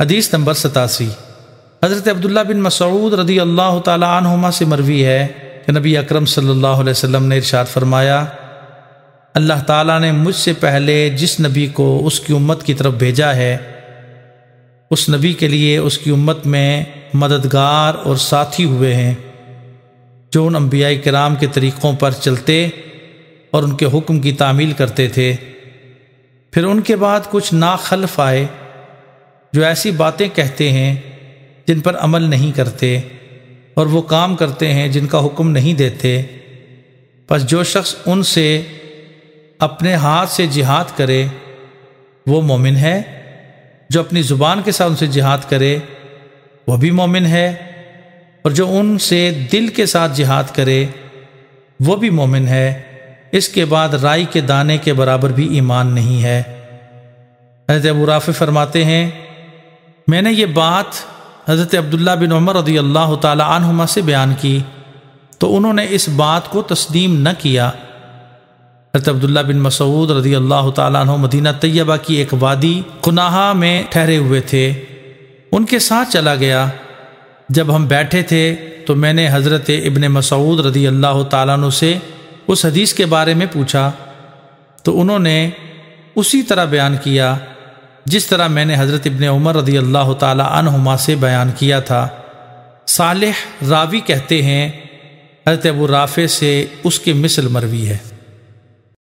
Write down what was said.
हदीस नंबर सतासी हज़रत अब्दुल्ला बिन मसूद रदी अल्लाह तुमा से मरवी है कि नबी अक्रम सल्लल्लाहु ने इरशाद फरमाया अल्लाह ताला ने मुझसे पहले जिस नबी को उसकी उम्मत की तरफ भेजा है उस नबी के लिए उसकी उम्मत में मददगार और साथी हुए हैं जो उन अम्बिया कराम के तरीक़ों पर चलते और उनके हुक्म की तामील करते थे फिर उनके बाद कुछ नाखलफ आए जो ऐसी बातें कहते हैं जिन पर अमल नहीं करते और वो काम करते हैं जिनका हुक्म नहीं देते बस जो शख्स उनसे अपने हाथ से जिहाद करे वो मोमिन है जो अपनी ज़ुबान के साथ उनसे जिहाद करे वह भी मोमिन है और जो उनसे दिल के साथ जिहाद करे वो भी मोमिन है इसके बाद राई के दाने के बराबर भी ईमान नहीं है हजरत अबू राफ़ी फरमाते हैं मैंने ये बात हज़रत अब्दुल्ला बिन उमर रदी अल्लाह तुमा से बयान की तो उन्होंने इस बात को तस्दीम न किया हज़रत अब्दुल्ला बिन मसूद रदी अल्लाह तु मदीना तैयबा की एक वादी कुनाहा में ठहरे हुए थे उनके साथ चला गया जब हम बैठे थे तो मैंने हज़रत इबन मसूद रदी अल्लाह तु से उस हदीस के बारे में पूछा तो उन्होंने उसी तरह बयान किया जिस तरह मैंने हज़रत इबन उमर रदी अल्लाह तुमा से बयान किया था साल रावी कहते हैं हज़रत अबू राफ़े से उसके मिसल मरवी है